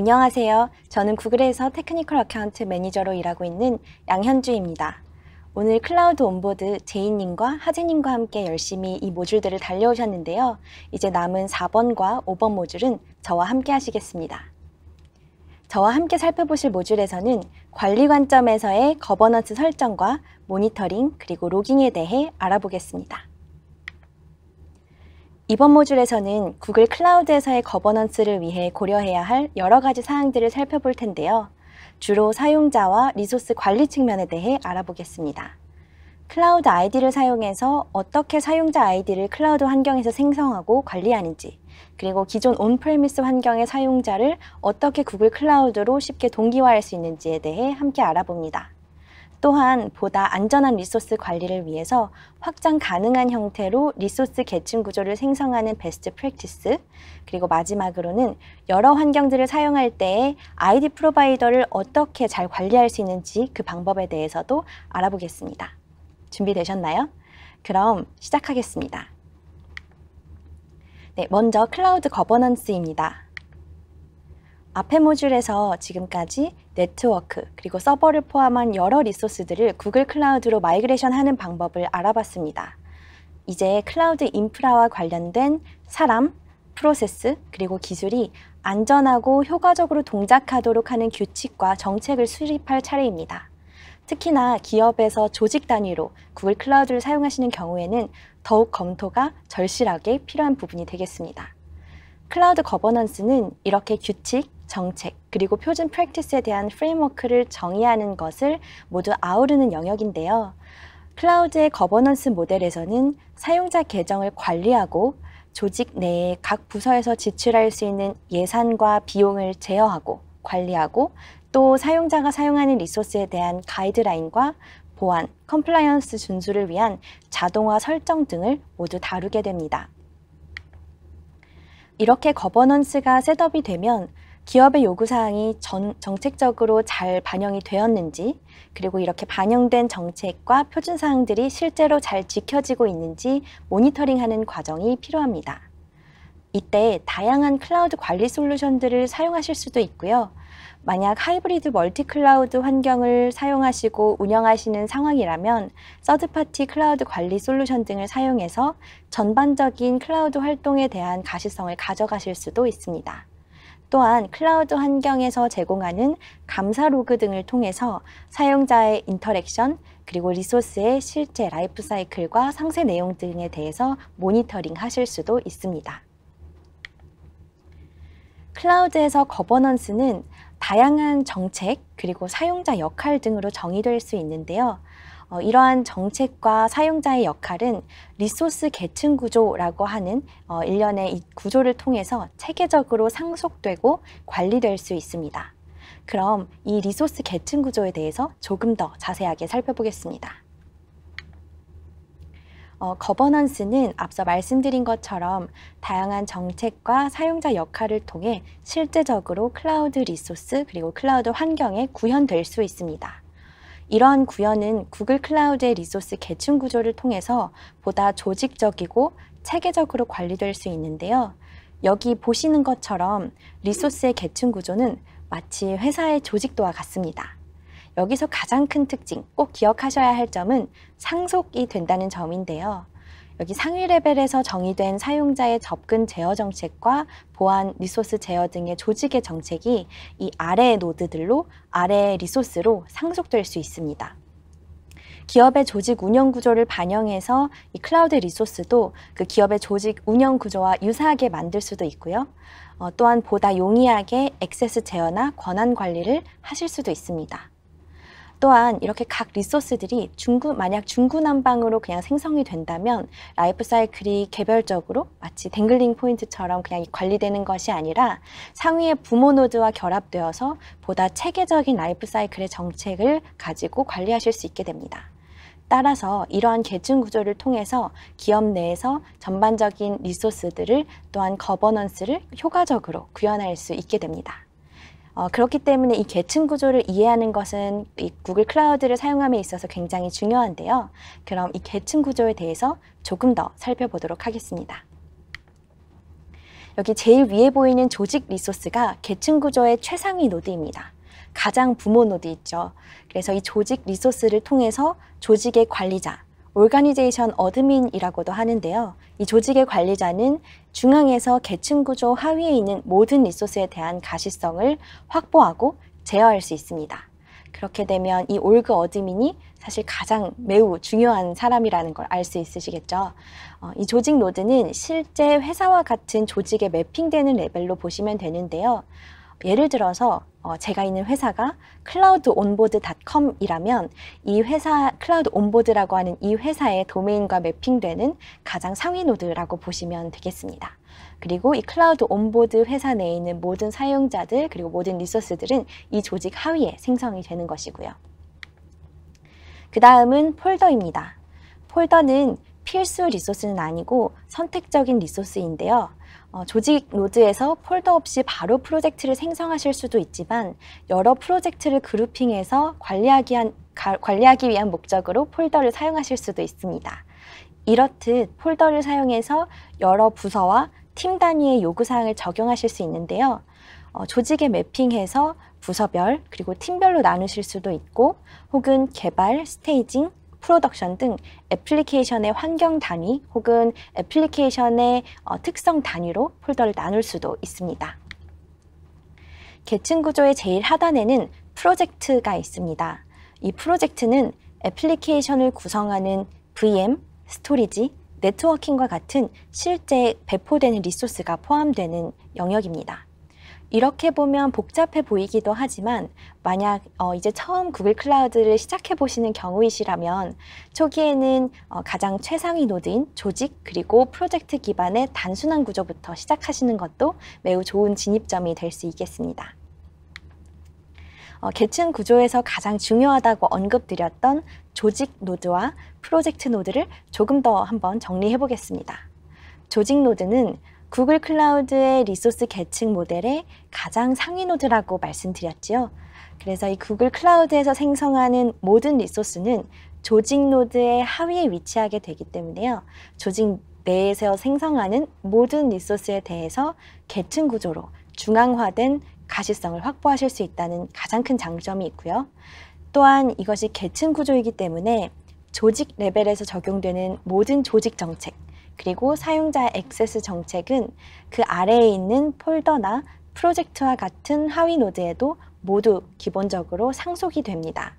안녕하세요. 저는 구글에서 테크니컬 어카운트 매니저로 일하고 있는 양현주입니다. 오늘 클라우드 온보드 제이님과 하진님과 함께 열심히 이 모듈들을 달려오셨는데요. 이제 남은 4번과 5번 모듈은 저와 함께 하시겠습니다. 저와 함께 살펴보실 모듈에서는 관리 관점에서의 거버넌스 설정과 모니터링 그리고 로깅에 대해 알아보겠습니다. 이번 모듈에서는 구글 클라우드에서의 거버넌스를 위해 고려해야 할 여러 가지 사항들을 살펴볼 텐데요. 주로 사용자와 리소스 관리 측면에 대해 알아보겠습니다. 클라우드 아이디를 사용해서 어떻게 사용자 아이디를 클라우드 환경에서 생성하고 관리하는지, 그리고 기존 온프레미스 환경의 사용자를 어떻게 구글 클라우드로 쉽게 동기화할 수 있는지에 대해 함께 알아봅니다. 또한 보다 안전한 리소스 관리를 위해서 확장 가능한 형태로 리소스 계층 구조를 생성하는 베스트 프랙티스, 그리고 마지막으로는 여러 환경들을 사용할 때에 아이디 프로바이더를 어떻게 잘 관리할 수 있는지 그 방법에 대해서도 알아보겠습니다. 준비되셨나요? 그럼 시작하겠습니다. 네, 먼저 클라우드 거버넌스입니다. 앞에 모듈에서 지금까지 네트워크 그리고 서버를 포함한 여러 리소스들을 구글 클라우드로 마이그레이션 하는 방법을 알아봤습니다. 이제 클라우드 인프라와 관련된 사람, 프로세스 그리고 기술이 안전하고 효과적으로 동작하도록 하는 규칙과 정책을 수립할 차례입니다. 특히나 기업에서 조직 단위로 구글 클라우드를 사용하시는 경우에는 더욱 검토가 절실하게 필요한 부분이 되겠습니다. 클라우드 거버넌스는 이렇게 규칙, 정책, 그리고 표준 프랙티스에 대한 프레임워크를 정의하는 것을 모두 아우르는 영역인데요. 클라우드의 거버넌스 모델에서는 사용자 계정을 관리하고 조직 내에 각 부서에서 지출할 수 있는 예산과 비용을 제어하고 관리하고 또 사용자가 사용하는 리소스에 대한 가이드라인과 보안, 컴플라이언스 준수를 위한 자동화 설정 등을 모두 다루게 됩니다. 이렇게 거버넌스가 셋업이 되면 기업의 요구사항이 전, 정책적으로 잘 반영이 되었는지, 그리고 이렇게 반영된 정책과 표준사항들이 실제로 잘 지켜지고 있는지 모니터링하는 과정이 필요합니다. 이때 다양한 클라우드 관리 솔루션들을 사용하실 수도 있고요. 만약 하이브리드 멀티 클라우드 환경을 사용하시고 운영하시는 상황이라면 서드파티 클라우드 관리 솔루션 등을 사용해서 전반적인 클라우드 활동에 대한 가시성을 가져가실 수도 있습니다. 또한 클라우드 환경에서 제공하는 감사 로그 등을 통해서 사용자의 인터랙션 그리고 리소스의 실제 라이프 사이클과 상세 내용 등에 대해서 모니터링 하실 수도 있습니다. 클라우드에서 거버넌스는 다양한 정책 그리고 사용자 역할 등으로 정의될 수 있는데요. 어, 이러한 정책과 사용자의 역할은 리소스 계층 구조라고 하는 어, 일련의 이 구조를 통해서 체계적으로 상속되고 관리될 수 있습니다. 그럼 이 리소스 계층 구조에 대해서 조금 더 자세하게 살펴보겠습니다. 어, 거버넌스는 앞서 말씀드린 것처럼 다양한 정책과 사용자 역할을 통해 실제적으로 클라우드 리소스 그리고 클라우드 환경에 구현될 수 있습니다. 이러한 구현은 구글 클라우드의 리소스 계층 구조를 통해서 보다 조직적이고 체계적으로 관리될 수 있는데요. 여기 보시는 것처럼 리소스의 계층 구조는 마치 회사의 조직도와 같습니다. 여기서 가장 큰 특징, 꼭 기억하셔야 할 점은 상속이 된다는 점인데요. 여기 상위 레벨에서 정의된 사용자의 접근 제어 정책과 보안 리소스 제어 등의 조직의 정책이 이 아래 노드들로 아래 리소스로 상속될 수 있습니다. 기업의 조직 운영 구조를 반영해서 이 클라우드 리소스도 그 기업의 조직 운영 구조와 유사하게 만들 수도 있고요. 어, 또한 보다 용이하게 액세스 제어나 권한 관리를 하실 수도 있습니다. 또한 이렇게 각 리소스들이 중구, 만약 중구난방으로 그냥 생성이 된다면 라이프 사이클이 개별적으로 마치 댕글링 포인트처럼 그냥 관리되는 것이 아니라 상위의 부모 노드와 결합되어서 보다 체계적인 라이프 사이클의 정책을 가지고 관리하실 수 있게 됩니다. 따라서 이러한 계층 구조를 통해서 기업 내에서 전반적인 리소스들을 또한 거버넌스를 효과적으로 구현할 수 있게 됩니다. 어, 그렇기 때문에 이 계층 구조를 이해하는 것은 이 구글 클라우드를 사용함에 있어서 굉장히 중요한데요. 그럼 이 계층 구조에 대해서 조금 더 살펴보도록 하겠습니다. 여기 제일 위에 보이는 조직 리소스가 계층 구조의 최상위 노드입니다. 가장 부모 노드 있죠. 그래서 이 조직 리소스를 통해서 조직의 관리자, Organization Admin이라고도 하는데요. 이 조직의 관리자는 중앙에서 계층 구조 하위에 있는 모든 리소스에 대한 가시성을 확보하고 제어할 수 있습니다. 그렇게 되면 이 올그 어드민이 사실 가장 매우 중요한 사람이라는 걸 알 수 있으시겠죠. 어, 이 조직 노드는 실제 회사와 같은 조직에 매핑되는 레벨로 보시면 되는데요. 예를 들어서 어, 제가 있는 회사가 클라우드 온보드닷컴이라면 이 회사 클라우드 온보드라고 하는 이 회사의 도메인과 매핑되는 가장 상위 노드라고 보시면 되겠습니다. 그리고 이 클라우드 온보드 회사 내에 있는 모든 사용자들 그리고 모든 리소스들은 이 조직 하위에 생성이 되는 것이고요. 그 다음은 폴더입니다. 폴더는 필수 리소스는 아니고 선택적인 리소스인데요. 어, 조직 노드에서 폴더 없이 바로 프로젝트를 생성하실 수도 있지만 여러 프로젝트를 그룹핑해서 관리하기, 한, 가, 관리하기 위한 목적으로 폴더를 사용하실 수도 있습니다. 이렇듯 폴더를 사용해서 여러 부서와 팀 단위의 요구사항을 적용하실 수 있는데요. 어, 조직에 매핑해서 부서별 그리고 팀별로 나누실 수도 있고 혹은 개발, 스테이징, 프로덕션 등 애플리케이션의 환경 단위 혹은 애플리케이션의 어, 특성 단위로 폴더를 나눌 수도 있습니다. 계층 구조의 제일 하단에는 프로젝트가 있습니다. 이 프로젝트는 애플리케이션을 구성하는 VM, 스토리지, 네트워킹과 같은 실제 배포되는 리소스가 포함되는 영역입니다. 이렇게 보면 복잡해 보이기도 하지만 만약 어, 이제 처음 구글 클라우드를 시작해 보시는 경우이시라면 초기에는 어, 가장 최상위 노드인 조직 그리고 프로젝트 기반의 단순한 구조부터 시작하시는 것도 매우 좋은 진입점이 될 수 있겠습니다. 어, 계층 구조에서 가장 중요하다고 언급드렸던 조직 노드와 프로젝트 노드를 조금 더 한번 정리해 보겠습니다. 조직 노드는 구글 클라우드의 리소스 계층 모델의 가장 상위 노드라고 말씀드렸지요. 그래서 이 구글 클라우드에서 생성하는 모든 리소스는 조직 노드의 하위에 위치하게 되기 때문에요. 조직 내에서 생성하는 모든 리소스에 대해서 계층 구조로 중앙화된 가시성을 확보하실 수 있다는 가장 큰 장점이 있고요. 또한 이것이 계층 구조이기 때문에 조직 레벨에서 적용되는 모든 조직 정책, 그리고 사용자 액세스 정책은 그 아래에 있는 폴더나 프로젝트와 같은 하위 노드에도 모두 기본적으로 상속이 됩니다.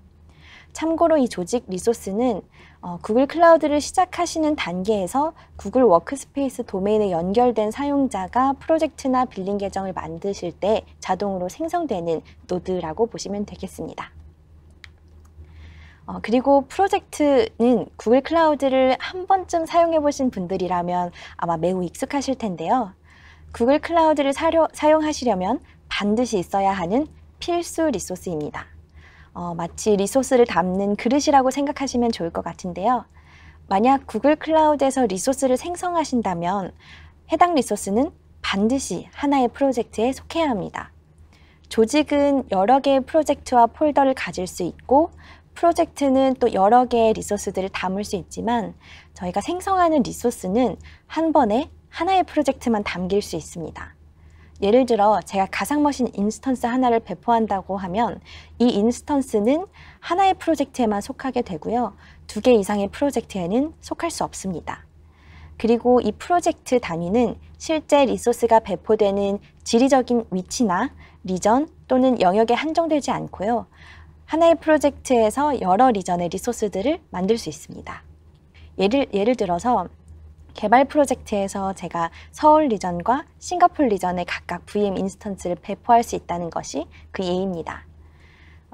참고로 이 조직 리소스는 어, 구글 클라우드를 시작하시는 단계에서 구글 워크스페이스 도메인에 연결된 사용자가 프로젝트나 빌린 계정을 만드실 때 자동으로 생성되는 노드라고 보시면 되겠습니다. 어, 그리고 프로젝트는 구글 클라우드를 한 번쯤 사용해 보신 분들이라면 아마 매우 익숙하실 텐데요. 구글 클라우드를 사려, 사용하시려면 반드시 있어야 하는 필수 리소스입니다. 어, 마치 리소스를 담는 그릇이라고 생각하시면 좋을 것 같은데요. 만약 구글 클라우드에서 리소스를 생성하신다면 해당 리소스는 반드시 하나의 프로젝트에 속해야 합니다. 조직은 여러 개의 프로젝트와 폴더를 가질 수 있고 프로젝트는 또 여러 개의 리소스들을 담을 수 있지만 저희가 생성하는 리소스는 한 번에 하나의 프로젝트만 담길 수 있습니다. 예를 들어 제가 가상머신 인스턴스 하나를 배포한다고 하면 이 인스턴스는 하나의 프로젝트에만 속하게 되고요. 두 개 이상의 프로젝트에는 속할 수 없습니다. 그리고 이 프로젝트 단위는 실제 리소스가 배포되는 지리적인 위치나 리전 또는 영역에 한정되지 않고요. 하나의 프로젝트에서 여러 리전의 리소스들을 만들 수 있습니다. 예를, 예를 들어서 개발 프로젝트에서 제가 서울 리전과 싱가폴 리전에 각각 VM 인스턴스를 배포할 수 있다는 것이 그 예입니다.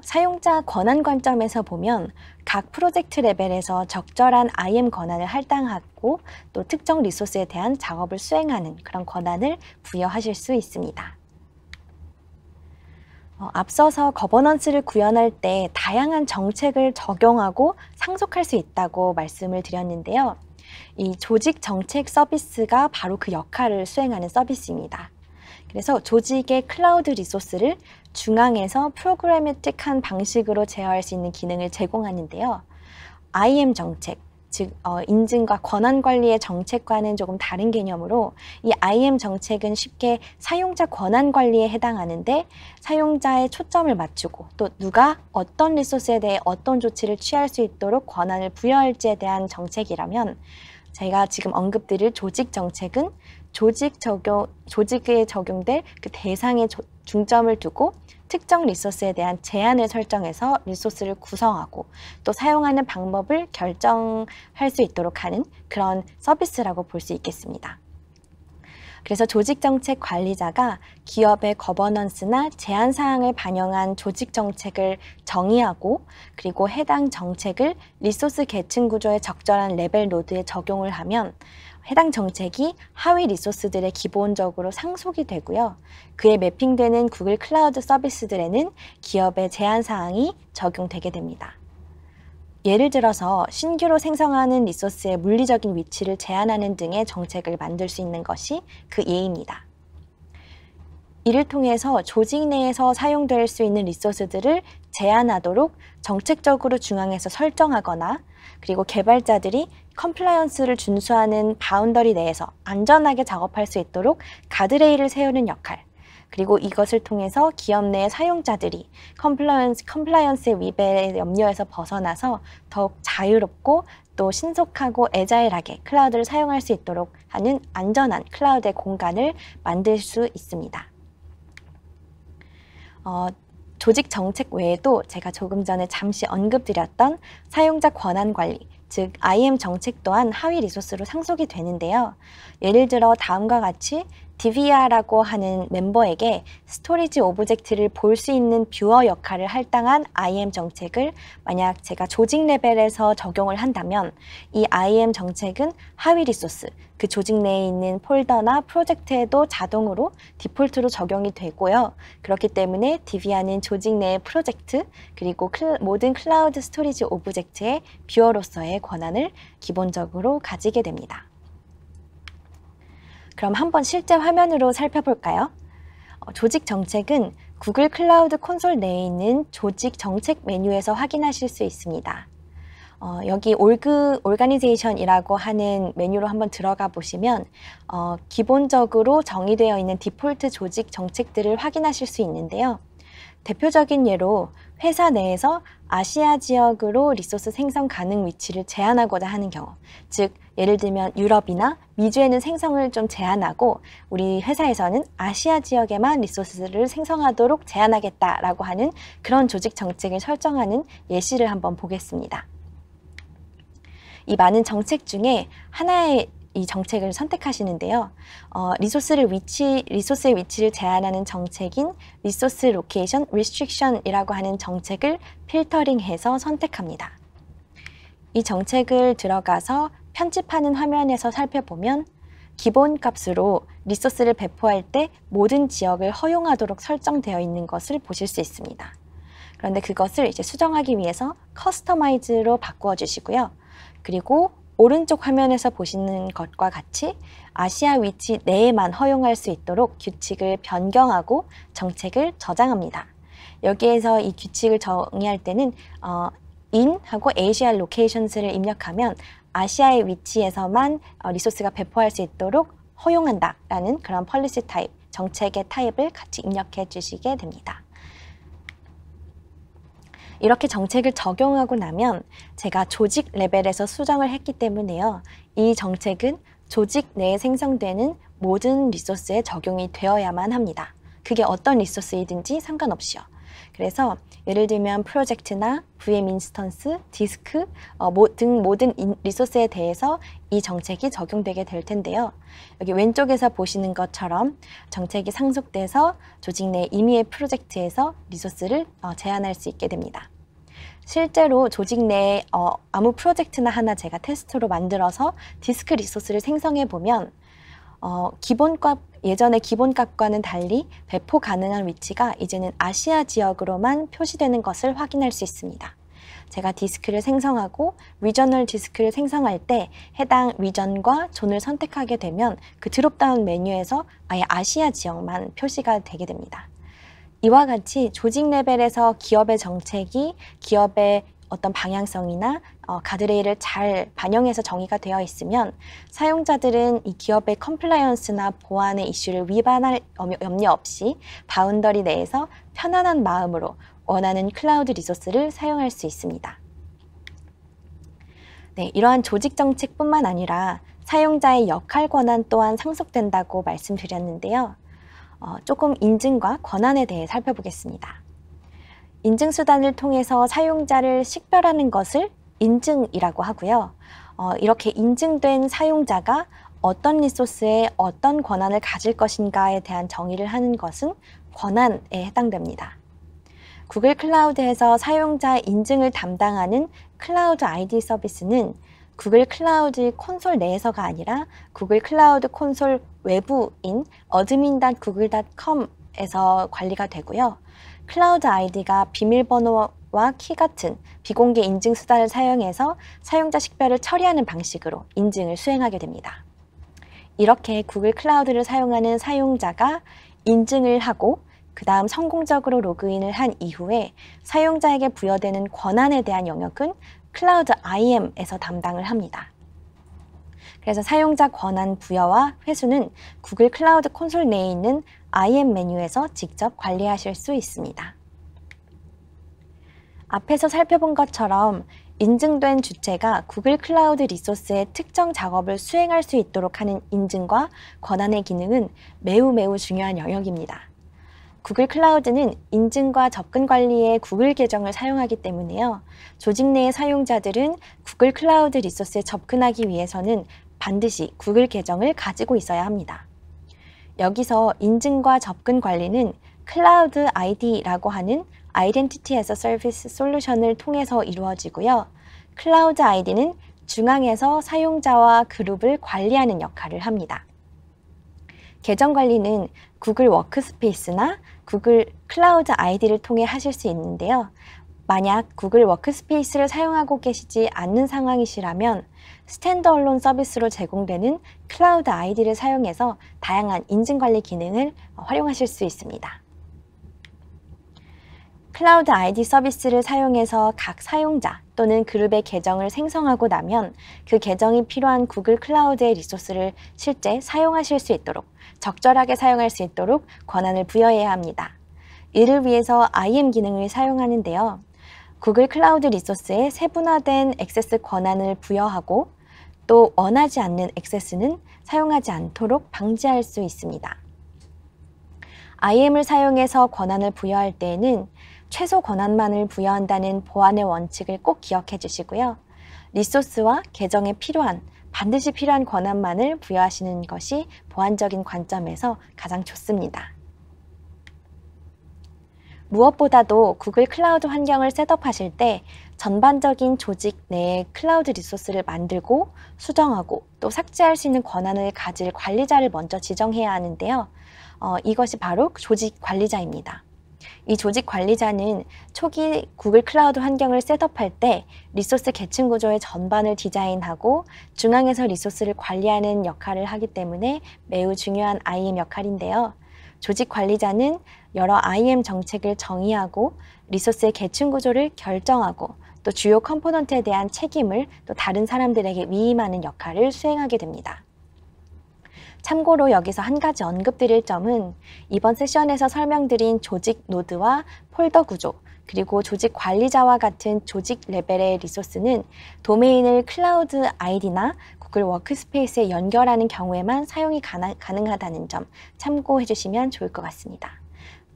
사용자 권한 관점에서 보면 각 프로젝트 레벨에서 적절한 IM 권한을 할당하고 또 특정 리소스에 대한 작업을 수행하는 그런 권한을 부여하실 수 있습니다. 어, 앞서서 거버넌스를 구현할 때 다양한 정책을 적용하고 상속할 수 있다고 말씀을 드렸는데요. 이 조직 정책 서비스가 바로 그 역할을 수행하는 서비스입니다. 그래서 조직의 클라우드 리소스를 중앙에서 프로그래매틱한 방식으로 제어할 수 있는 기능을 제공하는데요. IM 정책, 즉 어, 인증과 권한 관리의 정책과는 조금 다른 개념으로 이 IM 정책은 쉽게 사용자 권한 관리에 해당하는데 사용자의 초점을 맞추고 또 누가 어떤 리소스에 대해 어떤 조치를 취할 수 있도록 권한을 부여할지에 대한 정책이라면 제가 지금 언급드릴 조직 정책은 조직 적용, 조직에 적용될 그 대상에 조, 중점을 두고 특정 리소스에 대한 제한을 설정해서 리소스를 구성하고 또 사용하는 방법을 결정할 수 있도록 하는 그런 서비스라고 볼 수 있겠습니다. 그래서 조직정책 관리자가 기업의 거버넌스나 제한 사항을 반영한 조직정책을 정의하고 그리고 해당 정책을 리소스 계층 구조의 적절한 레벨 노드에 적용을 하면 해당 정책이 하위 리소스들의 기본적으로 상속이 되고요. 그에 매핑되는 구글 클라우드 서비스들에는 기업의 제한 사항이 적용되게 됩니다. 예를 들어서 신규로 생성하는 리소스의 물리적인 위치를 제한하는 등의 정책을 만들 수 있는 것이 그 예입니다. 이를 통해서 조직 내에서 사용될 수 있는 리소스들을 제한하도록 정책적으로 중앙에서 설정하거나 그리고 개발자들이 컴플라이언스를 준수하는 바운더리 내에서 안전하게 작업할 수 있도록 가드레일을 세우는 역할, 그리고 이것을 통해서 기업 내 사용자들이 컴플라이언스, 컴플라이언스의 위배에 염려에서 벗어나서 더욱 자유롭고 또 신속하고 애자일하게 클라우드를 사용할 수 있도록 하는 안전한 클라우드의 공간을 만들 수 있습니다. 어, 조직 정책 외에도 제가 조금 전에 잠시 언급드렸던 사용자 권한 관리, 즉 IM 정책 또한 하위 리소스로 상속이 되는데요. 예를 들어 다음과 같이 디비아라고 하는 멤버에게 스토리지 오브젝트를 볼 수 있는 뷰어 역할을 할당한 IM 정책을 만약 제가 조직 레벨에서 적용을 한다면 이 IM 정책은 하위 리소스, 그 조직 내에 있는 폴더나 프로젝트에도 자동으로 디폴트로 적용이 되고요. 그렇기 때문에 디비아는 조직 내의 프로젝트 그리고 클라, 모든 클라우드 스토리지 오브젝트의 뷰어로서의 권한을 기본적으로 가지게 됩니다. 그럼 한번 실제 화면으로 살펴볼까요? 어, 조직 정책은 구글 클라우드 콘솔 내에 있는 조직 정책 메뉴에서 확인하실 수 있습니다. 어, 여기 올그 오르가니제이션이라고 하는 메뉴로 한번 들어가 보시면 어, 기본적으로 정의되어 있는 디폴트 조직 정책들을 확인하실 수 있는데요. 대표적인 예로 회사 내에서 아시아 지역으로 리소스 생성 가능 위치를 제한하고자 하는 경우, 즉 예를 들면 유럽이나 미주에는 생성을 좀 제한하고 우리 회사에서는 아시아 지역에만 리소스를 생성하도록 제한하겠다라고 하는 그런 조직 정책을 설정하는 예시를 한번 보겠습니다. 이 많은 정책 중에 하나의 이 정책을 선택하시는데요. 어, 리소스를 위치, 리소스의 위치를 제한하는 정책인 리소스 로케이션 리스트릭션이라고 하는 정책을 필터링해서 선택합니다. 이 정책을 들어가서 편집하는 화면에서 살펴보면 기본 값으로 리소스를 배포할 때 모든 지역을 허용하도록 설정되어 있는 것을 보실 수 있습니다. 그런데 그것을 이제 수정하기 위해서 커스터마이즈로 바꾸어 주시고요. 그리고 오른쪽 화면에서 보시는 것과 같이 아시아 위치 내에만 허용할 수 있도록 규칙을 변경하고 정책을 저장합니다. 여기에서 이 규칙을 정의할 때는 어, in 하고 Asia locations를 입력하면 아시아의 위치에서만 어, 리소스가 배포할 수 있도록 허용한다라는 그런 폴리시 타입, 정책의 타입을 같이 입력해 주시게 됩니다. 이렇게 정책을 적용하고 나면 제가 조직 레벨에서 수정을 했기 때문에요. 이 정책은 조직 내에 생성되는 모든 리소스에 적용이 되어야만 합니다. 그게 어떤 리소스이든지 상관없이요. 그래서 예를 들면 프로젝트나 VM 인스턴스, 디스크 어, 등 모든 리소스에 대해서 이 정책이 적용되게 될 텐데요. 여기 왼쪽에서 보시는 것처럼 정책이 상속돼서 조직 내 임의의 프로젝트에서 리소스를 어, 제한할 수 있게 됩니다. 실제로 조직 내에 어, 아무 프로젝트나 하나 제가 테스트로 만들어서 디스크 리소스를 생성해 보면 어, 기본값 예전의 기본값과는 달리 배포 가능한 위치가 이제는 아시아 지역으로만 표시되는 것을 확인할 수 있습니다. 제가 디스크를 생성하고 리저널 디스크를 생성할 때 해당 리전과 존을 선택하게 되면 그 드롭다운 메뉴에서 아예 아시아 지역만 표시가 되게 됩니다. 이와 같이 조직 레벨에서 기업의 정책이 기업의 어떤 방향성이나 어, 가드레일을 잘 반영해서 정의가 되어 있으면 사용자들은 이 기업의 컴플라이언스나 보안의 이슈를 위반할 염려 없이 바운더리 내에서 편안한 마음으로 원하는 클라우드 리소스를 사용할 수 있습니다. 네, 이러한 조직 정책뿐만 아니라 사용자의 역할 권한 또한 상속된다고 말씀드렸는데요. 어, 조금 인증과 권한에 대해 살펴보겠습니다. 인증수단을 통해서 사용자를 식별하는 것을 인증이라고 하고요. 어, 이렇게 인증된 사용자가 어떤 리소스에 어떤 권한을 가질 것인가에 대한 정의를 하는 것은 권한에 해당됩니다. 구글 클라우드에서 사용자 인증을 담당하는 클라우드 아이디 서비스는 구글 클라우드 콘솔 내에서가 아니라 구글 클라우드 콘솔 외부인 admin.google.com에서 관리가 되고요. 클라우드 아이디가 비밀번호와 키 같은 비공개 인증 수단을 사용해서 사용자 식별을 처리하는 방식으로 인증을 수행하게 됩니다. 이렇게 구글 클라우드를 사용하는 사용자가 인증을 하고 그 다음 성공적으로 로그인을 한 이후에 사용자에게 부여되는 권한에 대한 영역은 클라우드 IM에서 담당을 합니다. 그래서 사용자 권한 부여와 회수는 구글 클라우드 콘솔 내에 있는 IM 메뉴에서 직접 관리하실 수 있습니다. 앞에서 살펴본 것처럼 인증된 주체가 구글 클라우드 리소스의 특정 작업을 수행할 수 있도록 하는 인증과 권한의 기능은 매우 매우 중요한 영역입니다. 구글 클라우드는 인증과 접근 관리에 구글 계정을 사용하기 때문에요. 조직 내의 사용자들은 구글 클라우드 리소스에 접근하기 위해서는 반드시 구글 계정을 가지고 있어야 합니다. 여기서 인증과 접근 관리는 클라우드 아이디라고 하는 아이덴티티 에서 서비스 솔루션을 통해서 이루어지고요. 클라우드 아이디는 중앙에서 사용자와 그룹을 관리하는 역할을 합니다. 계정 관리는 구글 워크스페이스나 구글 클라우드 아이디를 통해 하실 수 있는데요. 만약 구글 워크스페이스를 사용하고 계시지 않는 상황이시라면 스탠드얼론 서비스로 제공되는 클라우드 아이디를 사용해서 다양한 인증관리 기능을 활용하실 수 있습니다. 클라우드 아이디 서비스를 사용해서 각 사용자 또는 그룹의 계정을 생성하고 나면 그 계정이 필요한 구글 클라우드의 리소스를 실제 사용하실 수 있도록 적절하게 사용할 수 있도록 권한을 부여해야 합니다. 이를 위해서 IM 기능을 사용하는데요. 구글 클라우드 리소스에 세분화된 액세스 권한을 부여하고 또 원하지 않는 액세스는 사용하지 않도록 방지할 수 있습니다. IM을 사용해서 권한을 부여할 때에는 최소 권한만을 부여한다는 보안의 원칙을 꼭 기억해 주시고요. 리소스와 계정에 필요한, 반드시 필요한 권한만을 부여하시는 것이 보안적인 관점에서 가장 좋습니다. 무엇보다도 구글 클라우드 환경을 셋업하실 때 전반적인 조직 내에 클라우드 리소스를 만들고 수정하고 또 삭제할 수 있는 권한을 가질 관리자를 먼저 지정해야 하는데요. 어, 이것이 바로 조직 관리자입니다. 이 조직 관리자는 초기 구글 클라우드 환경을 셋업할 때 리소스 계층 구조의 전반을 디자인하고 중앙에서 리소스를 관리하는 역할을 하기 때문에 매우 중요한 IM 역할인데요. 조직 관리자는 여러 IM 정책을 정의하고 리소스의 계층 구조를 결정하고 또 주요 컴포넌트에 대한 책임을 또 다른 사람들에게 위임하는 역할을 수행하게 됩니다. 참고로 여기서 한 가지 언급드릴 점은 이번 세션에서 설명드린 조직 노드와 폴더 구조, 그리고 조직 관리자와 같은 조직 레벨의 리소스는 도메인을 클라우드 아이디나 구글 워크스페이스에 연결하는 경우에만 사용이 가능하다는 점 참고해 주시면 좋을 것 같습니다.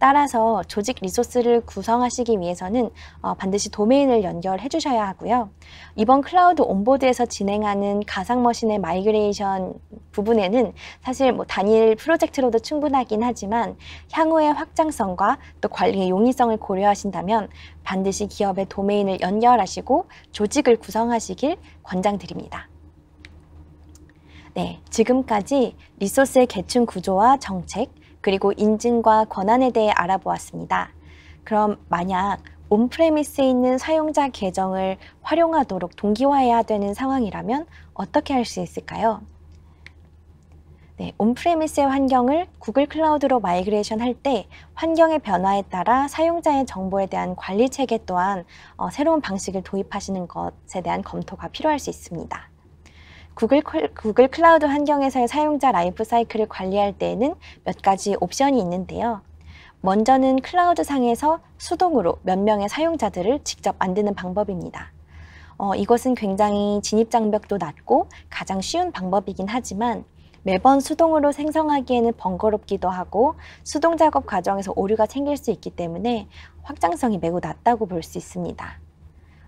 따라서 조직 리소스를 구성하시기 위해서는 어, 반드시 도메인을 연결해 주셔야 하고요. 이번 클라우드 온보드에서 진행하는 가상 머신의 마이그레이션 부분에는 사실 뭐 단일 프로젝트로도 충분하긴 하지만 향후의 확장성과 또 관리의 용이성을 고려하신다면 반드시 기업의 도메인을 연결하시고 조직을 구성하시길 권장드립니다. 네, 지금까지 리소스의 계층 구조와 정책, 그리고 인증과 권한에 대해 알아보았습니다. 그럼 만약 온프레미스에 있는 사용자 계정을 활용하도록 동기화해야 되는 상황이라면 어떻게 할 수 있을까요? 네, 온프레미스의 환경을 구글 클라우드로 마이그레이션 할 때 환경의 변화에 따라 사용자의 정보에 대한 관리 체계 또한 어, 새로운 방식을 도입하시는 것에 대한 검토가 필요할 수 있습니다. 구글, 구글 클라우드 환경에서의 사용자 라이프 사이클을 관리할 때에는 몇 가지 옵션이 있는데요. 먼저는 클라우드 상에서 수동으로 몇 명의 사용자들을 직접 만드는 방법입니다. 어, 이것은 굉장히 진입장벽도 낮고 가장 쉬운 방법이긴 하지만 매번 수동으로 생성하기에는 번거롭기도 하고 수동 작업 과정에서 오류가 생길 수 있기 때문에 확장성이 매우 낮다고 볼 수 있습니다.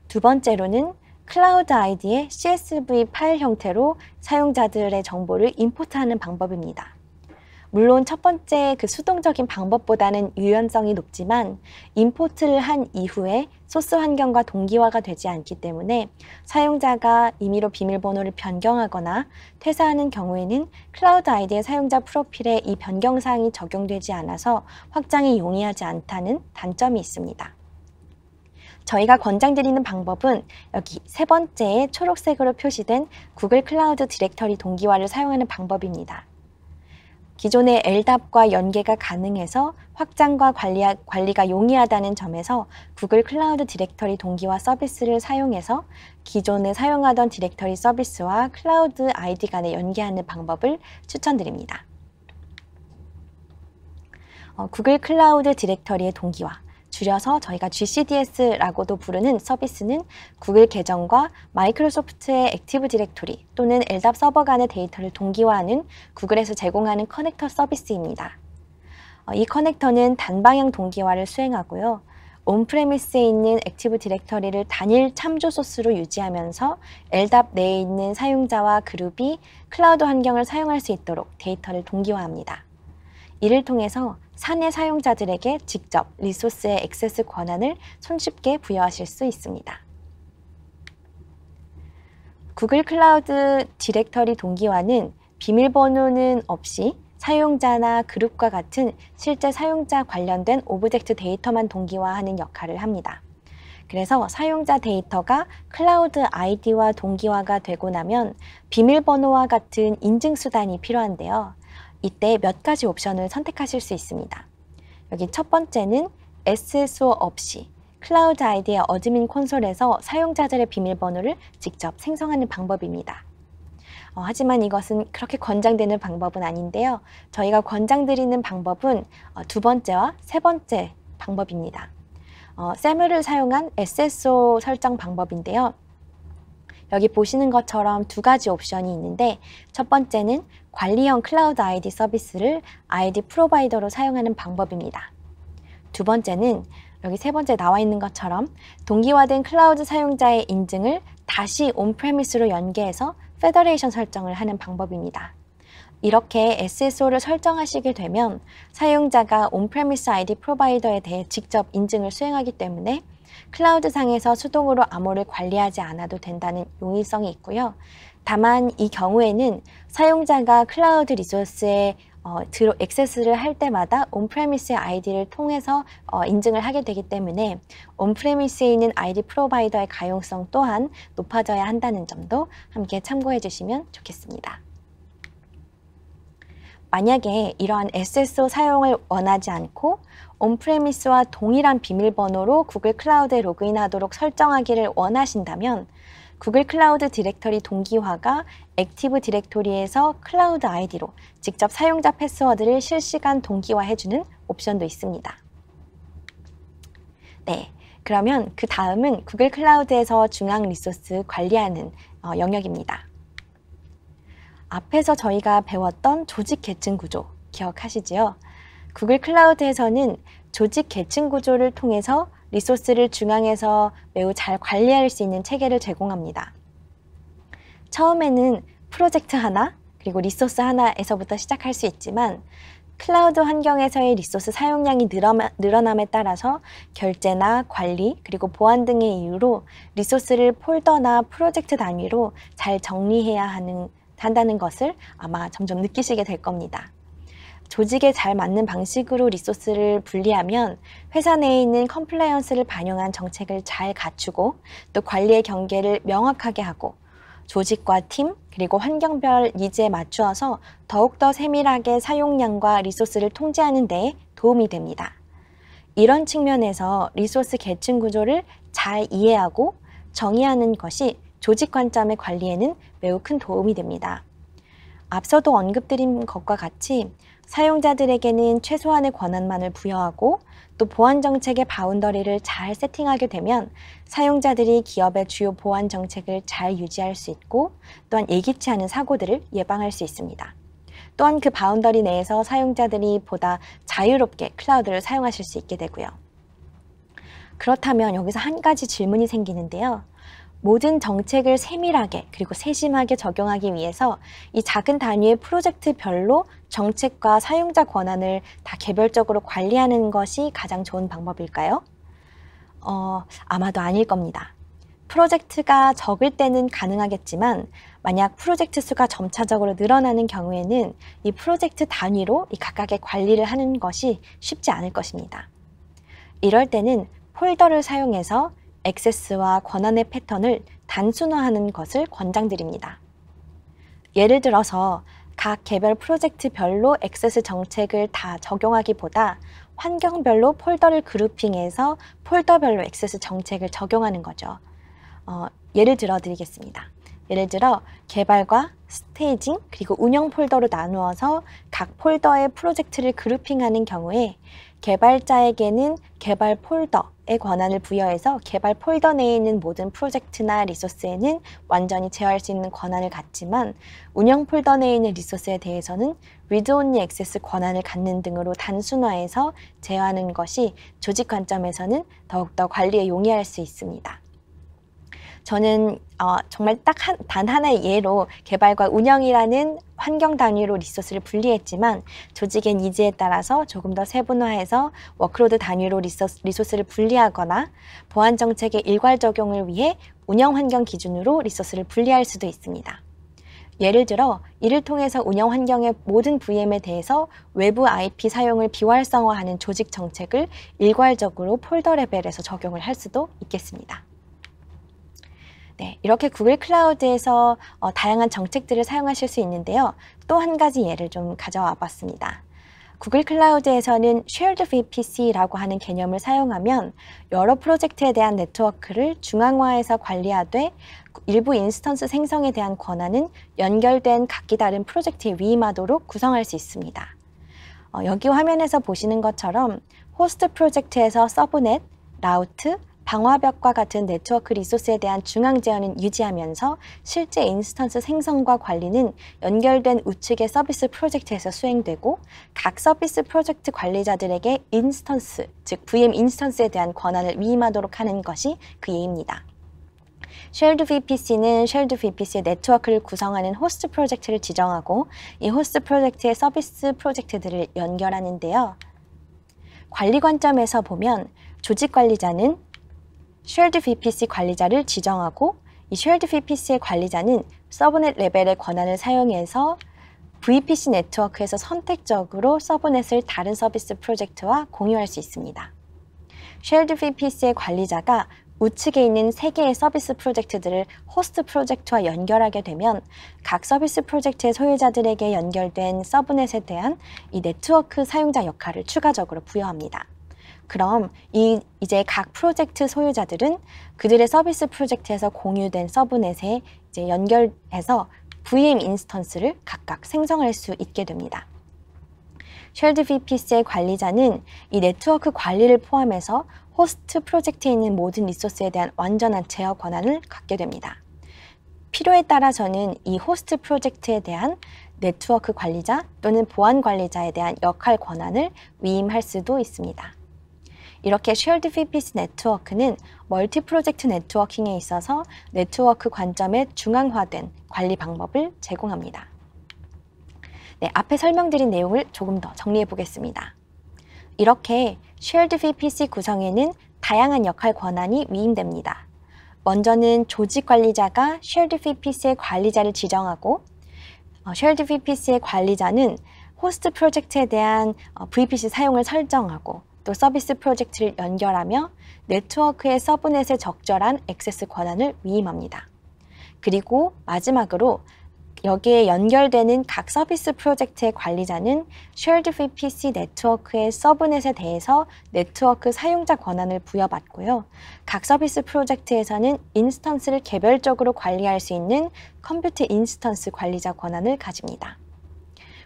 두 번째로는 클라우드 아이디의 CSV 파일 형태로 사용자들의 정보를 임포트하는 방법입니다. 물론 첫 번째 그 수동적인 방법보다는 유연성이 높지만 임포트를 한 이후에 소스 환경과 동기화가 되지 않기 때문에 사용자가 임의로 비밀번호를 변경하거나 퇴사하는 경우에는 클라우드 아이디의 사용자 프로필에 이 변경 사항이 적용되지 않아서 확장이 용이하지 않다는 단점이 있습니다. 저희가 권장드리는 방법은 여기 세 번째에 초록색으로 표시된 구글 클라우드 디렉터리 동기화를 사용하는 방법입니다. 기존의 LDAP과 연계가 가능해서 확장과 관리, 가 용이하다는 점에서 구글 클라우드 디렉터리 동기화 서비스를 사용해서 기존에 사용하던 디렉터리 서비스와 클라우드 아이디 간에 연계하는 방법을 추천드립니다. 어, 구글 클라우드 디렉터리의 동기화 줄여서 저희가 GCDS라고도 부르는 서비스는 구글 계정과 마이크로소프트의 액티브 디렉토리 또는 LDAP 서버 간의 데이터를 동기화하는 구글에서 제공하는 커넥터 서비스입니다. 어, 이 커넥터는 단방향 동기화를 수행하고요. 온프레미스에 있는 액티브 디렉터리를 단일 참조 소스로 유지하면서 LDAP 내에 있는 사용자와 그룹이 클라우드 환경을 사용할 수 있도록 데이터를 동기화합니다. 이를 통해서 사내 사용자들에게 직접 리소스의 액세스 권한을 손쉽게 부여하실 수 있습니다. 구글 클라우드 디렉터리 동기화는 비밀번호는 없이 사용자나 그룹과 같은 실제 사용자 관련된 오브젝트 데이터만 동기화하는 역할을 합니다. 그래서 사용자 데이터가 클라우드 아이디와 동기화가 되고 나면 비밀번호와 같은 인증수단이 필요한데요. 이때 몇 가지 옵션을 선택하실 수 있습니다. 여기 첫 번째는 SSO 없이 클라우드 아이디어 어드민 콘솔에서 사용자들의 비밀번호를 직접 생성하는 방법입니다. 어, 하지만 이것은 그렇게 권장되는 방법은 아닌데요. 저희가 권장드리는 방법은 어, 두 번째와 세 번째 방법입니다. 어, 세물을 사용한 SSO 설정 방법인데요. 여기 보시는 것처럼 두 가지 옵션이 있는데 첫 번째는 관리형 클라우드 아이디 서비스를 아이디 프로바이더로 사용하는 방법입니다. 두 번째는 여기 세 번째 나와 있는 것처럼 동기화된 클라우드 사용자의 인증을 다시 온프레미스로 연계해서 페더레이션 설정을 하는 방법입니다. 이렇게 SSO를 설정하시게 되면 사용자가 온프레미스 아이디 프로바이더에 대해 직접 인증을 수행하기 때문에 클라우드 상에서 수동으로 암호를 관리하지 않아도 된다는 용이성이 있고요. 다만 이 경우에는 사용자가 클라우드 리소스에 어, 드로, 액세스를 할 때마다 온프레미스의 아이디를 통해서 어, 인증을 하게 되기 때문에 온프레미스에 있는 아이디 프로바이더의 가용성 또한 높아져야 한다는 점도 함께 참고해 주시면 좋겠습니다. 만약에 이러한 SSO 사용을 원하지 않고 온프레미스와 동일한 비밀번호로 구글 클라우드에 로그인하도록 설정하기를 원하신다면 구글 클라우드 디렉터리 동기화가 액티브 디렉토리에서 클라우드 아이디로 직접 사용자 패스워드를 실시간 동기화해주는 옵션도 있습니다. 네, 그러면 그 다음은 구글 클라우드에서 중앙 리소스 관리하는 어, 영역입니다. 앞에서 저희가 배웠던 조직 계층 구조 기억하시지요? 구글 클라우드에서는 조직 계층 구조를 통해서 리소스를 중앙에서 매우 잘 관리할 수 있는 체계를 제공합니다. 처음에는 프로젝트 하나 그리고 리소스 하나에서부터 시작할 수 있지만 클라우드 환경에서의 리소스 사용량이 늘어남에 따라서 결제나 관리 그리고 보안 등의 이유로 리소스를 폴더나 프로젝트 단위로 잘 정리해야 하는, 한다는 것을 아마 점점 느끼시게 될 겁니다. 조직에 잘 맞는 방식으로 리소스를 분리하면 회사 내에 있는 컴플라이언스를 반영한 정책을 잘 갖추고 또 관리의 경계를 명확하게 하고 조직과 팀 그리고 환경별 니즈에 맞추어서 더욱더 세밀하게 사용량과 리소스를 통제하는 데 도움이 됩니다. 이런 측면에서 리소스 계층 구조를 잘 이해하고 정의하는 것이 조직 관점의 관리에는 매우 큰 도움이 됩니다. 앞서도 언급드린 것과 같이 사용자들에게는 최소한의 권한만을 부여하고 또 보안 정책의 바운더리를 잘 세팅하게 되면 사용자들이 기업의 주요 보안 정책을 잘 유지할 수 있고 또한 예기치 않은 사고들을 예방할 수 있습니다. 또한 그 바운더리 내에서 사용자들이 보다 자유롭게 클라우드를 사용하실 수 있게 되고요. 그렇다면 여기서 한 가지 질문이 생기는데요. 모든 정책을 세밀하게 그리고 세심하게 적용하기 위해서 이 작은 단위의 프로젝트별로 정책과 사용자 권한을 다 개별적으로 관리하는 것이 가장 좋은 방법일까요? 어, 아마도 아닐 겁니다. 프로젝트가 적을 때는 가능하겠지만 만약 프로젝트 수가 점차적으로 늘어나는 경우에는 이 프로젝트 단위로 이 각각의 관리를 하는 것이 쉽지 않을 것입니다. 이럴 때는 폴더를 사용해서 액세스와 권한의 패턴을 단순화하는 것을 권장드립니다. 예를 들어서 각 개별 프로젝트별로 액세스 정책을 다 적용하기보다 환경별로 폴더를 그룹핑해서 폴더별로 액세스 정책을 적용하는 거죠. 어, 예를 들어 드리겠습니다. 예를 들어 개발과 스테이징 그리고 운영 폴더로 나누어서 각 폴더의 프로젝트를 그룹핑하는 경우에 개발자에게는 개발 폴더에 권한을 부여해서 개발 폴더 내에 있는 모든 프로젝트나 리소스에는 완전히 제어할 수 있는 권한을 갖지만 운영 폴더 내에 있는 리소스에 대해서는 r 드온리 액세스 권한을 갖는 등으로 단순화해서 제어하는 것이 조직 관점에서는 더욱더 관리에 용이할 수 있습니다. 저는 어, 정말 딱단 하나의 예로 개발과 운영이라는 환경 단위로 리소스를 분리했지만 조직의 니즈에 따라서 조금 더 세분화해서 워크로드 단위로 리소스, 리소스를 분리하거나 보안 정책의 일괄 적용을 위해 운영 환경 기준으로 리소스를 분리할 수도 있습니다. 예를 들어 이를 통해서 운영 환경의 모든 VM에 대해서 외부 IP 사용을 비활성화하는 조직 정책을 일괄적으로 폴더 레벨에서 적용을 할 수도 있겠습니다. 네, 이렇게 구글 클라우드에서 어, 다양한 정책들을 사용하실 수 있는데요. 또 한 가지 예를 좀 가져와 봤습니다. 구글 클라우드에서는 Shared VPC라고 하는 개념을 사용하면 여러 프로젝트에 대한 네트워크를 중앙화해서 관리하되 일부 인스턴스 생성에 대한 권한은 연결된 각기 다른 프로젝트에 위임하도록 구성할 수 있습니다. 어, 여기 화면에서 보시는 것처럼 호스트 프로젝트에서 서브넷, 라우트, 방화벽과 같은 네트워크 리소스에 대한 중앙 제어는 유지하면서 실제 인스턴스 생성과 관리는 연결된 우측의 서비스 프로젝트에서 수행되고 각 서비스 프로젝트 관리자들에게 인스턴스, 즉 VM 인스턴스에 대한 권한을 위임하도록 하는 것이 그 예입니다. 쉘드 VPC는 쉘드 VPC의 네트워크를 구성하는 호스트 프로젝트를 지정하고 이 호스트 프로젝트의 서비스 프로젝트들을 연결하는데요. 관리 관점에서 보면 조직 관리자는 쉘드 VPC 관리자를 지정하고 이 쉘드 VPC의 관리자는 서브넷 레벨의 권한을 사용해서 VPC 네트워크에서 선택적으로 서브넷을 다른 서비스 프로젝트와 공유할 수 있습니다. 쉘드 VPC의 관리자가 우측에 있는 3개의 서비스 프로젝트들을 호스트 프로젝트와 연결하게 되면 각 서비스 프로젝트의 소유자들에게 연결된 서브넷에 대한 이 네트워크 사용자 역할을 추가적으로 부여합니다. 그럼 이, 이제 각 프로젝트 소유자들은 그들의 서비스 프로젝트에서 공유된 서브넷에 이제 연결해서 VM 인스턴스를 각각 생성할 수 있게 됩니다. 쉘드 VPC의 관리자는 이 네트워크 관리를 포함해서 호스트 프로젝트에 있는 모든 리소스에 대한 완전한 제어 권한을 갖게 됩니다. 필요에 따라 저는 이 호스트 프로젝트에 대한 네트워크 관리자 또는 보안 관리자에 대한 역할 권한을 위임할 수도 있습니다. 이렇게 쉐드 피피스 네트워크는 멀티 프로젝트 네트워킹에 있어서 네트워크 관점의 중앙화된 관리 방법을 제공합니다. 네, 앞에 설명드린 내용을 조금 더 정리해 보겠습니다. 이렇게 쉐드 VPC 구성에는 다양한 역할 권한이 위임됩니다. 먼저는 조직 관리자가 쉐드 VPC의 관리자를 지정하고 쉐드 어, VPC의 관리자는 호스트 프로젝트에 대한 어, VPC 사용을 설정하고 또 서비스 프로젝트를 연결하며 네트워크의 서브넷에 적절한 액세스 권한을 위임합니다. 그리고 마지막으로 여기에 연결되는 각 서비스 프로젝트의 관리자는 Shared VPC 네트워크의 서브넷에 대해서 네트워크 사용자 권한을 부여받고요. 각 서비스 프로젝트에서는 인스턴스를 개별적으로 관리할 수 있는 컴퓨터 인스턴스 관리자 권한을 가집니다.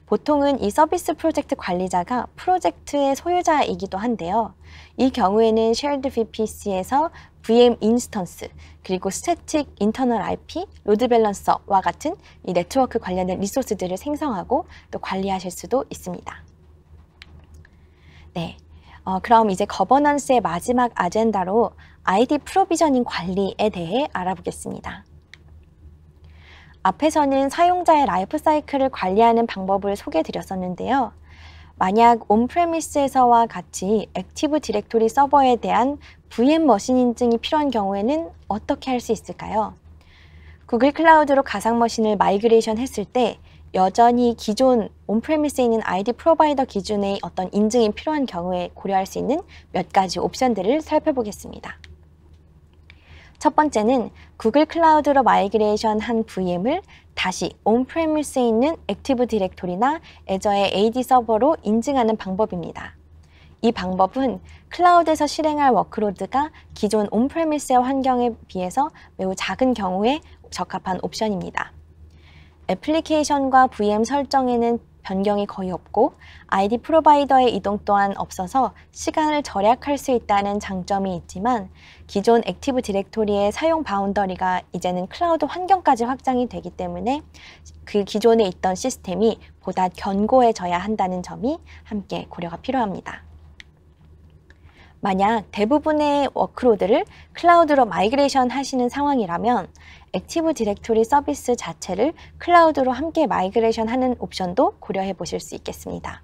보통은 이 서비스 프로젝트 관리자가 프로젝트의 소유자이기도 한데요. 이 경우에는 Shared VPC에서 VM 인스턴스, 그리고 Static IP, n n t e r a l i 로드 밸런서와 같은 이 네트워크 관련된 리소스들을 생성하고 또 관리하실 수도 있습니다. 네. 어, 그럼 이제 거버넌스의 마지막 아젠다로 ID 프로비저닝 관리에 대해 알아보겠습니다. 앞에서는 사용자의 라이프 사이클을 관리하는 방법을 소개 드렸었는데요. 만약 온프레미스에서와 같이 액티브 디렉토리 서버에 대한 VM 머신 인증이 필요한 경우에는 어떻게 할 수 있을까요? 구글 클라우드로 가상 머신을 마이그레이션 했을 때 여전히 기존 온프레미스에 있는 아이디 프로바이더 기준의 어떤 인증이 필요한 경우에 고려할 수 있는 몇 가지 옵션들을 살펴보겠습니다. 첫 번째는 구글 클라우드로 마이그레이션 한 VM을 다시 온프레미스에 있는 액티브 디렉토리나 애저의 AD 서버로 인증하는 방법입니다. 이 방법은 클라우드에서 실행할 워크로드가 기존 온프레미스의 환경에 비해서 매우 작은 경우에 적합한 옵션입니다. 애플리케이션과 VM 설정에는 변경이 거의 없고 아이디 프로바이더의 이동 또한 없어서 시간을 절약할 수 있다는 장점이 있지만 기존 액티브 디렉토리의 사용 바운더리가 이제는 클라우드 환경까지 확장이 되기 때문에 그 기존에 있던 시스템이 보다 견고해져야 한다는 점이 함께 고려가 필요합니다. 만약 대부분의 워크로드를 클라우드로 마이그레이션 하시는 상황이라면 액티브 디렉토리 서비스 자체를 클라우드로 함께 마이그레이션 하는 옵션도 고려해 보실 수 있겠습니다.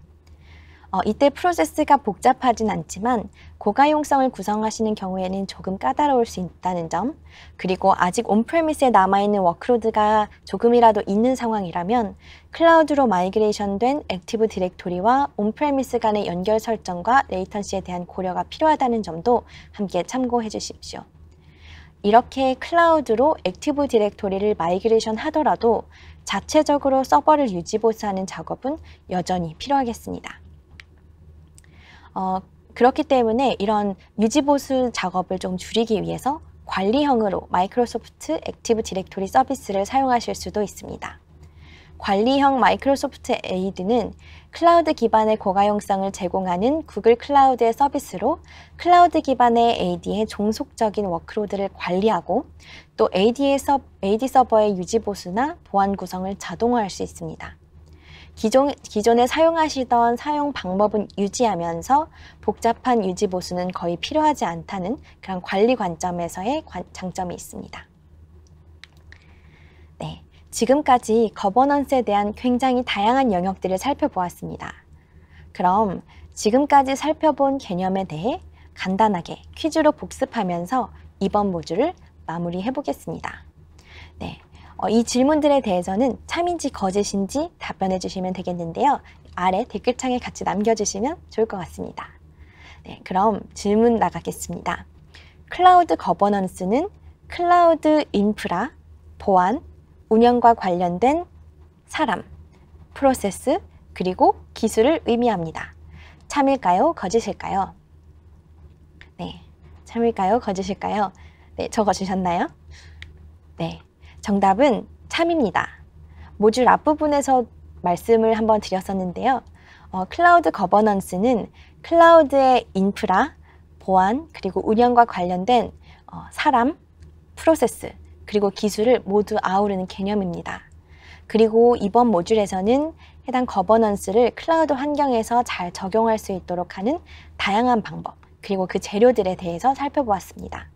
어, 이때 프로세스가 복잡하진 않지만 고가용성을 구성하시는 경우에는 조금 까다로울 수 있다는 점 그리고 아직 온프레미스에 남아있는 워크로드가 조금이라도 있는 상황이라면 클라우드로 마이그레이션된 액티브 디렉토리와 온프레미스 간의 연결 설정과 레이턴시에 대한 고려가 필요하다는 점도 함께 참고해 주십시오. 이렇게 클라우드로 액티브 디렉토리를 마이그레이션 하더라도 자체적으로 서버를 유지보수하는 작업은 여전히 필요하겠습니다. 어, 그렇기 때문에 이런 유지보수 작업을 좀 줄이기 위해서 관리형으로 마이크로소프트 액티브 디렉토리 서비스를 사용하실 수도 있습니다. 관리형 마이크로소프트 에이드는 클라우드 기반의 고가용성을 제공하는 구글 클라우드의 서비스로 클라우드 기반의 AD의 종속적인 워크로드를 관리하고 또 a d 서, AD 서버의 유지 보수나 보안 구성을 자동화할 수 있습니다. 기존, 기존에 사용하시던 사용 방법은 유지하면서 복잡한 유지 보수는 거의 필요하지 않다는 그런 관리 관점에서의 관, 장점이 있습니다. 지금까지 거버넌스에 대한 굉장히 다양한 영역들을 살펴보았습니다. 그럼 지금까지 살펴본 개념에 대해 간단하게 퀴즈로 복습하면서 이번 모듈을 마무리해 보겠습니다. 네. 어, 이 질문들에 대해서는 참인지 거짓인지 답변해 주시면 되겠는데요. 아래 댓글창에 같이 남겨주시면 좋을 것 같습니다. 네, 그럼 질문 나가겠습니다. 클라우드 거버넌스는 클라우드 인프라, 보안, 운영과 관련된 사람, 프로세스, 그리고 기술을 의미합니다. 참일까요? 거짓일까요? 네. 참일까요? 거짓일까요? 네. 적어주셨나요? 네. 정답은 참입니다. 모듈 앞부분에서 말씀을 한번 드렸었는데요. 어, 클라우드 거버넌스는 클라우드의 인프라, 보안, 그리고 운영과 관련된 어, 사람, 프로세스, 그리고 기술을 모두 아우르는 개념입니다. 그리고 이번 모듈에서는 해당 거버넌스를 클라우드 환경에서 잘 적용할 수 있도록 하는 다양한 방법, 그리고 그 재료들에 대해서 살펴보았습니다.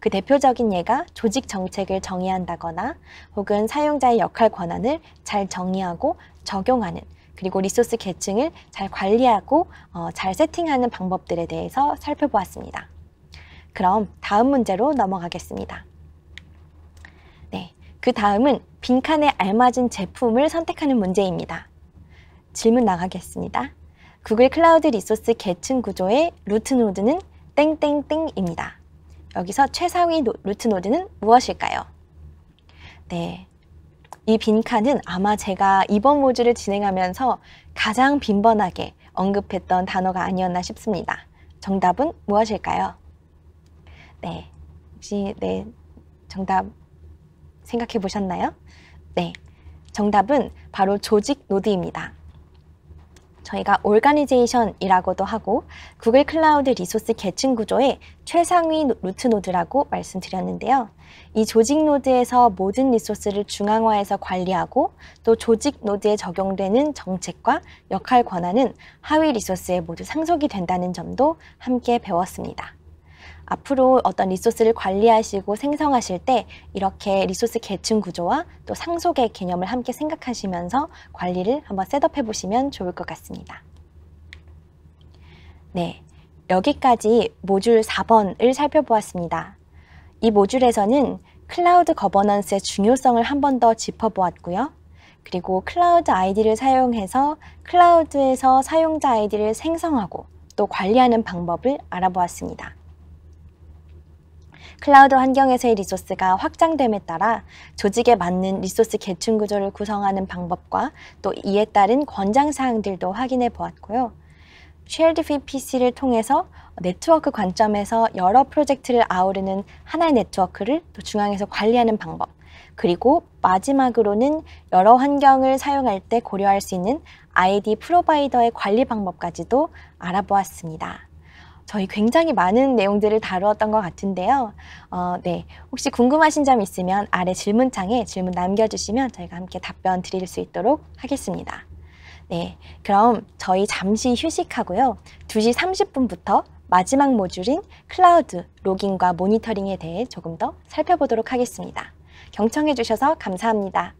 그 대표적인 예가 조직 정책을 정의한다거나 혹은 사용자의 역할 권한을 잘 정의하고 적용하는 그리고 리소스 계층을 잘 관리하고 어, 잘 세팅하는 방법들에 대해서 살펴보았습니다. 그럼 다음 문제로 넘어가겠습니다. 그 다음은 빈칸에 알맞은 제품을 선택하는 문제입니다. 질문 나가겠습니다. 구글 클라우드 리소스 계층 구조의 루트 노드는 땡땡땡입니다. 여기서 최상위 루트 노드는 무엇일까요? 네. 이 빈칸은 아마 제가 이번 모듈을 진행하면서 가장 빈번하게 언급했던 단어가 아니었나 싶습니다. 정답은 무엇일까요? 네. 혹시 네. 정답 생각해 보셨나요? 네. 정답은 바로 조직 노드입니다. 저희가 오르가니제이션이라고도 하고 구글 클라우드 리소스 계층 구조의 최상위 루트 노드라고 말씀드렸는데요. 이 조직 노드에서 모든 리소스를 중앙화해서 관리하고 또 조직 노드에 적용되는 정책과 역할 권한은 하위 리소스에 모두 상속이 된다는 점도 함께 배웠습니다. 앞으로 어떤 리소스를 관리하시고 생성하실 때 이렇게 리소스 계층 구조와 또 상속의 개념을 함께 생각하시면서 관리를 한번 셋업해 보시면 좋을 것 같습니다. 네, 여기까지 모듈 4번을 살펴보았습니다. 이 모듈에서는 클라우드 거버넌스의 중요성을 한번 더 짚어보았고요. 그리고 클라우드 아이디를 사용해서 클라우드에서 사용자 아이디를 생성하고 또 관리하는 방법을 알아보았습니다. 클라우드 환경에서의 리소스가 확장됨에 따라 조직에 맞는 리소스 계층 구조를 구성하는 방법과 또 이에 따른 권장 사항들도 확인해 보았고요. 쉐일드 VPC를 통해서 네트워크 관점에서 여러 프로젝트를 아우르는 하나의 네트워크를 또 중앙에서 관리하는 방법, 그리고 마지막으로는 여러 환경을 사용할 때 고려할 수 있는 아이디 프로바이더의 관리 방법까지도 알아보았습니다. 저희 굉장히 많은 내용들을 다루었던 것 같은데요. 어, 네, 혹시 궁금하신 점 있으면 아래 질문창에 질문 남겨주시면 저희가 함께 답변 드릴 수 있도록 하겠습니다. 네, 그럼 저희 잠시 휴식하고요. 2시 30분부터 마지막 모듈인 클라우드 로깅과 모니터링에 대해 조금 더 살펴보도록 하겠습니다. 경청해 주셔서 감사합니다.